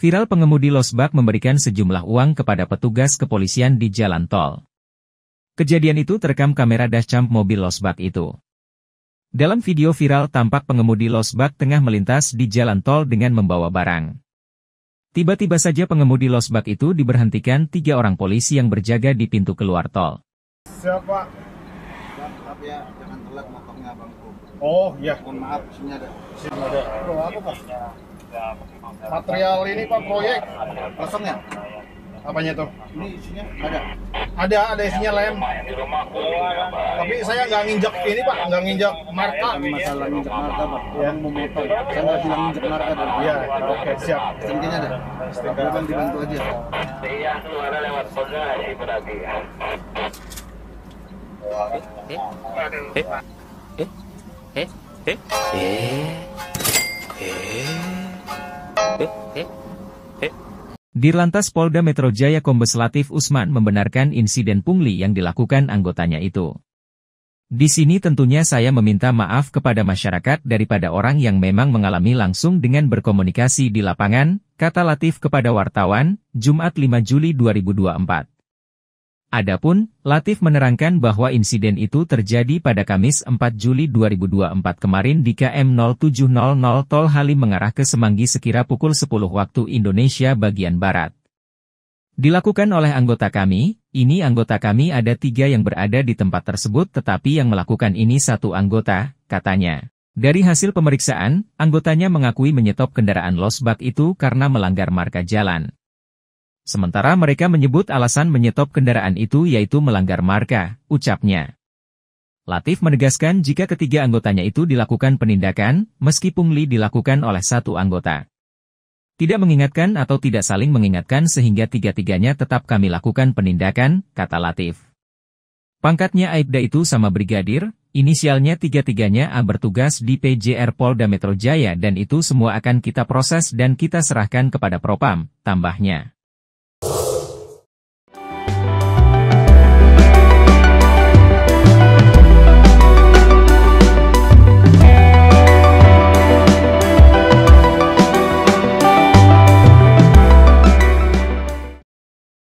viral pengemudi losbak memberikan sejumlah uang kepada petugas kepolisian di jalan tol. Kejadian itu terekam kamera dashcam mobil losbak itu. Dalam video viral tampak pengemudi losbak tengah melintas di jalan tol dengan membawa barang. Tiba-tiba saja pengemudi losbak itu diberhentikan tiga orang polisi yang berjaga di pintu keluar tol. Siapa? ya, oh, iya. maaf, sini ada. Sini ada. Oh, apa, Pak? Material ini Pak proyek pesen ya? Apanya tuh? Ini isinya ada. Ada, ada isinya lem. Tapi saya nggak nginjak ini Pak, nggak nginjak marka. Masalah nginjak marka Pak, yang memotong. Saya nggak bilang nginjak marka dan Iya, oke siap. intinya ada. Stingkinya kan dibantu aja. Iya, keluar lewat ini berarti Eh? Eh? Eh? Eh? Eh? eh. Di lantas Polda Metro Jaya Kombes Latif Usman membenarkan insiden pungli yang dilakukan anggotanya itu. Di sini tentunya saya meminta maaf kepada masyarakat daripada orang yang memang mengalami langsung dengan berkomunikasi di lapangan, kata Latif kepada wartawan, Jumat 5 Juli 2024. Adapun, Latif menerangkan bahwa insiden itu terjadi pada Kamis 4 Juli 2024 kemarin di KM 0700 Tol Halim mengarah ke Semanggi sekira pukul 10 waktu Indonesia bagian Barat. Dilakukan oleh anggota kami, ini anggota kami ada tiga yang berada di tempat tersebut tetapi yang melakukan ini satu anggota, katanya. Dari hasil pemeriksaan, anggotanya mengakui menyetop kendaraan losbak itu karena melanggar marka jalan. Sementara mereka menyebut alasan menyetop kendaraan itu yaitu melanggar marka, ucapnya. Latif menegaskan jika ketiga anggotanya itu dilakukan penindakan, meski pungli dilakukan oleh satu anggota. Tidak mengingatkan atau tidak saling mengingatkan sehingga tiga-tiganya tetap kami lakukan penindakan, kata Latif. Pangkatnya Aibda itu sama brigadir, inisialnya tiga-tiganya A bertugas di PJR Polda Metro Jaya dan itu semua akan kita proses dan kita serahkan kepada Propam, tambahnya.